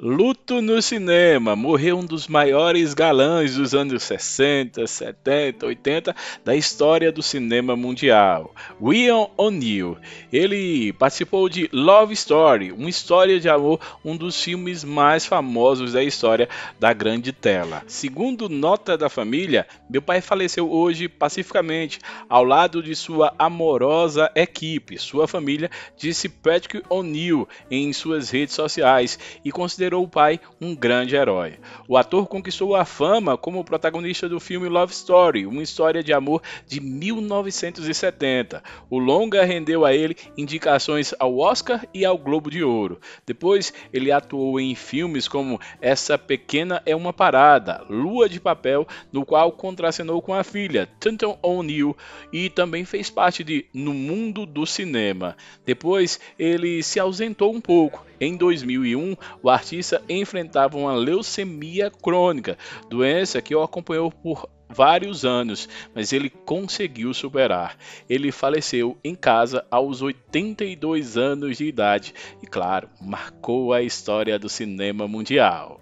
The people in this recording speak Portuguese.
Luto no cinema. Morreu um dos maiores galãs dos anos 60, 70, 80 da história do cinema mundial, William O'Neill. Ele participou de Love Story, uma história de amor, um dos filmes mais famosos da história da grande tela. Segundo nota da família, meu pai faleceu hoje pacificamente ao lado de sua amorosa equipe, sua família, disse Patrick O'Neill em suas redes sociais e considerou considerou o pai um grande herói. O ator conquistou a fama como protagonista do filme Love Story, uma história de amor de 1970. O longa rendeu a ele indicações ao Oscar e ao Globo de Ouro. Depois, ele atuou em filmes como Essa Pequena é uma Parada, Lua de Papel, no qual contracenou com a filha, Tanton O'Neill, e também fez parte de No Mundo do Cinema. Depois, ele se ausentou um pouco. Em 2001, o artista Letícia enfrentava uma leucemia crônica, doença que o acompanhou por vários anos, mas ele conseguiu superar. Ele faleceu em casa aos 82 anos de idade e, claro, marcou a história do cinema mundial.